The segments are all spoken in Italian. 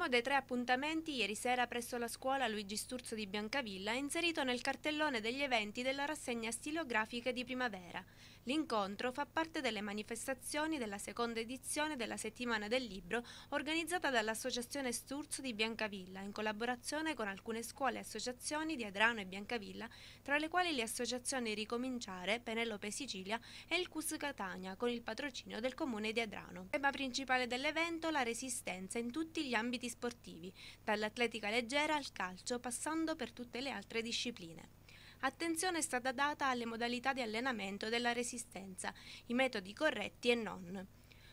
primo dei tre appuntamenti ieri sera presso la scuola Luigi Sturzo di Biancavilla è inserito nel cartellone degli eventi della rassegna stilografica di primavera. L'incontro fa parte delle manifestazioni della seconda edizione della settimana del libro organizzata dall'Associazione Sturzo di Biancavilla in collaborazione con alcune scuole e associazioni di Adrano e Biancavilla, tra le quali le associazioni Ricominciare, Penelope Sicilia e il CUS Catania con il patrocinio del comune di Adrano. tema principale dell'evento la resistenza in tutti gli ambiti sportivi, dall'atletica leggera al calcio, passando per tutte le altre discipline. Attenzione è stata data alle modalità di allenamento della resistenza, i metodi corretti e non.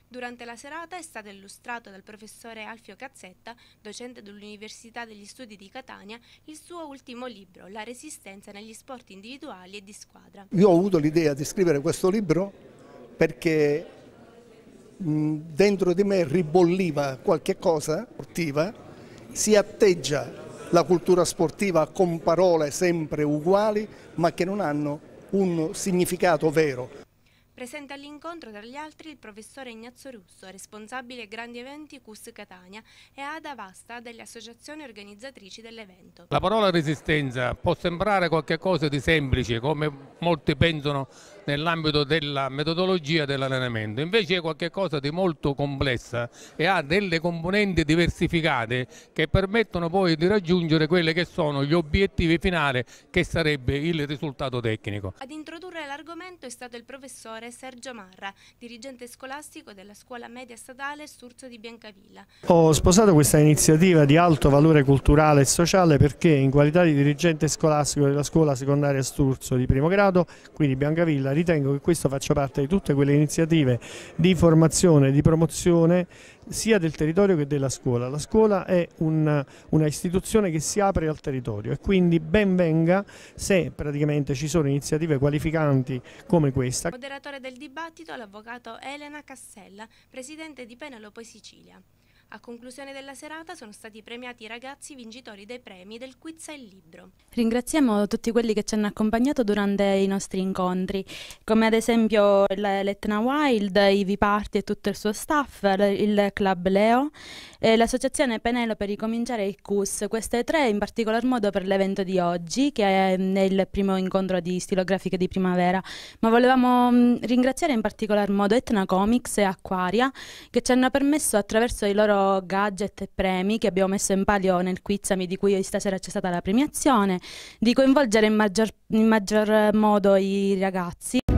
Durante la serata è stato illustrato dal professore Alfio Cazzetta, docente dell'Università degli Studi di Catania, il suo ultimo libro, La resistenza negli sport individuali e di squadra. Io ho avuto l'idea di scrivere questo libro perché dentro di me ribolliva qualche cosa sportiva, si atteggia la cultura sportiva con parole sempre uguali ma che non hanno un significato vero. Presente all'incontro tra gli altri il professore Ignazio Russo, responsabile grandi eventi CUS Catania e Ada Vasta delle associazioni organizzatrici dell'evento. La parola resistenza può sembrare qualcosa di semplice come molti pensano nell'ambito della metodologia dell'allenamento, invece è qualcosa di molto complessa e ha delle componenti diversificate che permettono poi di raggiungere quelli che sono gli obiettivi finali che sarebbe il risultato tecnico. Ad introdurre l'argomento è stato il professore Sergio Marra, dirigente scolastico della scuola media statale Sturzo di Biancavilla. Ho sposato questa iniziativa di alto valore culturale e sociale perché in qualità di dirigente scolastico della scuola secondaria Sturzo di primo grado grado, quindi Biancavilla ritengo che questo faccia parte di tutte quelle iniziative di formazione, di promozione sia del territorio che della scuola. La scuola è un, una istituzione che si apre al territorio e quindi ben venga se praticamente ci sono iniziative qualificanti come questa. Moderatore del dibattito l'avvocato Elena Cassella, presidente di Penelope Sicilia. A conclusione della serata sono stati premiati i ragazzi vincitori dei premi del Quiz e Libro. Ringraziamo tutti quelli che ci hanno accompagnato durante i nostri incontri, come ad esempio l'Etna Wild, i Viparti e tutto il suo staff, il Club Leo, eh, l'associazione Penelope Ricominciare il CUS, queste tre in particolar modo per l'evento di oggi che è mm, il primo incontro di stilografiche di primavera, ma volevamo mh, mm, ringraziare in particolar modo Etna Comics e Aquaria che ci hanno permesso attraverso i loro gadget e premi che abbiamo messo in palio nel Quizami di cui stasera c'è stata la premiazione, di coinvolgere in maggior, in maggior modo i ragazzi.